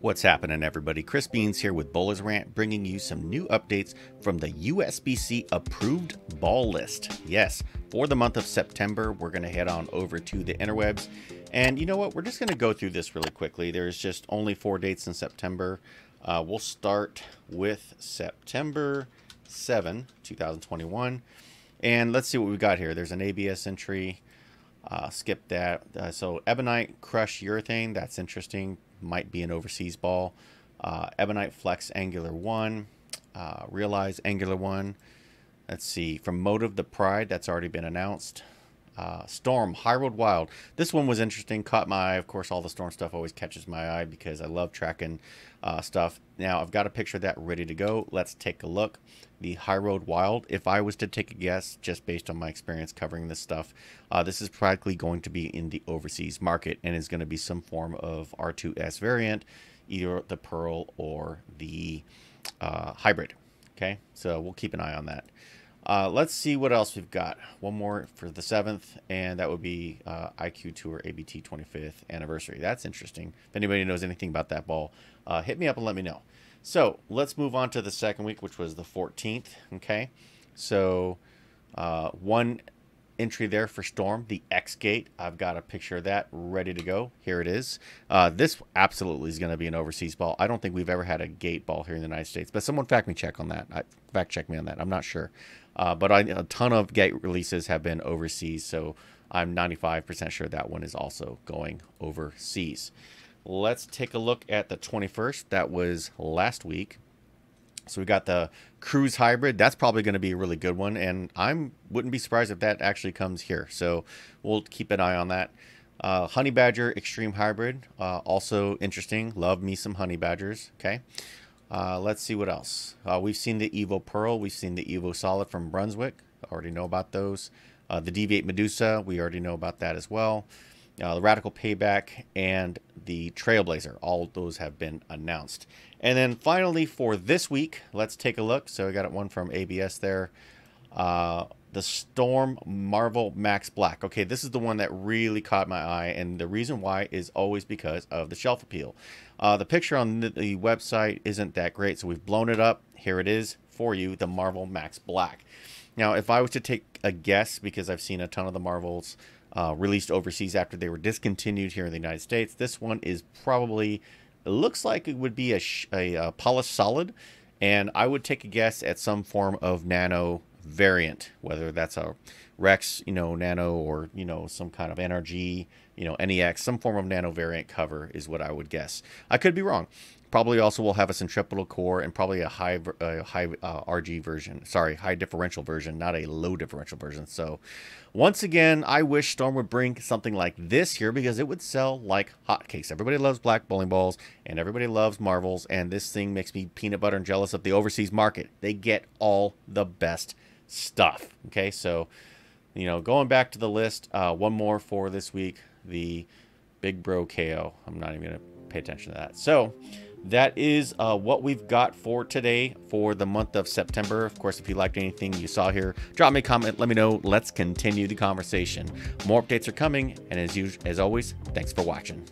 What's happening, everybody? Chris Beans here with Bowlers Rant, bringing you some new updates from the USBC approved ball list. Yes, for the month of September, we're going to head on over to the interwebs. And you know what? We're just going to go through this really quickly. There's just only four dates in September. Uh, we'll start with September 7, 2021. And let's see what we've got here. There's an ABS entry. Uh, skip that. Uh, so Ebonite Crush Urethane, that's interesting might be an overseas ball. Uh, Ebonite Flex Angular 1, uh, Realize Angular 1. Let's see, from Motive the Pride, that's already been announced. Uh, storm, Highroad Wild. This one was interesting, caught my eye. Of course, all the Storm stuff always catches my eye because I love tracking uh, stuff. Now, I've got a picture of that ready to go. Let's take a look. The Highroad Wild, if I was to take a guess, just based on my experience covering this stuff, uh, this is practically going to be in the overseas market and is going to be some form of R2S variant, either the Pearl or the uh, hybrid. Okay, so we'll keep an eye on that. Uh, let's see what else we've got. One more for the 7th, and that would be uh, IQ Tour ABT 25th anniversary. That's interesting. If anybody knows anything about that ball, uh, hit me up and let me know. So let's move on to the second week, which was the 14th. Okay. So uh, one entry there for Storm, the X Gate. I've got a picture of that ready to go. Here it is. Uh, this absolutely is going to be an overseas ball. I don't think we've ever had a gate ball here in the United States, but someone fact me check on that. I, fact check me on that. I'm not sure. Uh, but I, a ton of gate releases have been overseas, so I'm 95% sure that one is also going overseas. Let's take a look at the 21st. That was last week. So we got the Cruise Hybrid. That's probably going to be a really good one, and i wouldn't be surprised if that actually comes here. So we'll keep an eye on that. Uh, honey Badger Extreme Hybrid, uh, also interesting. Love me some Honey Badgers. Okay. Uh, let's see what else. Uh, we've seen the Evo Pearl. We've seen the Evo Solid from Brunswick. Already know about those. Uh, the Deviate Medusa. We already know about that as well uh, the Radical Payback, and the Trailblazer. All those have been announced. And then finally, for this week, let's take a look. So I got one from ABS there. Uh, the Storm Marvel Max Black. Okay, this is the one that really caught my eye, and the reason why is always because of the shelf appeal. Uh, the picture on the, the website isn't that great, so we've blown it up. Here it is for you the Marvel Max Black. Now, if I was to take a guess, because I've seen a ton of the Marvels uh, released overseas after they were discontinued here in the United States. This one is probably, looks like it would be a, a, a uh, polished solid, and I would take a guess at some form of nano variant, whether that's a Rex, you know, nano or, you know, some kind of NRG, you know, NEX, some form of nano variant cover is what I would guess. I could be wrong. Probably also will have a centripetal core and probably a high, a high uh, RG version. Sorry, high differential version, not a low differential version. So, once again, I wish Storm would bring something like this here because it would sell like hotcakes. Everybody loves black bowling balls and everybody loves Marvels, and this thing makes me peanut butter and jealous of the overseas market. They get all the best stuff. Okay, so you know, going back to the list, uh, one more for this week, the Big Bro KO. I'm not even going to pay attention to that. So that is uh, what we've got for today for the month of September. Of course, if you liked anything you saw here, drop me a comment. Let me know. Let's continue the conversation. More updates are coming. And as, usual, as always, thanks for watching.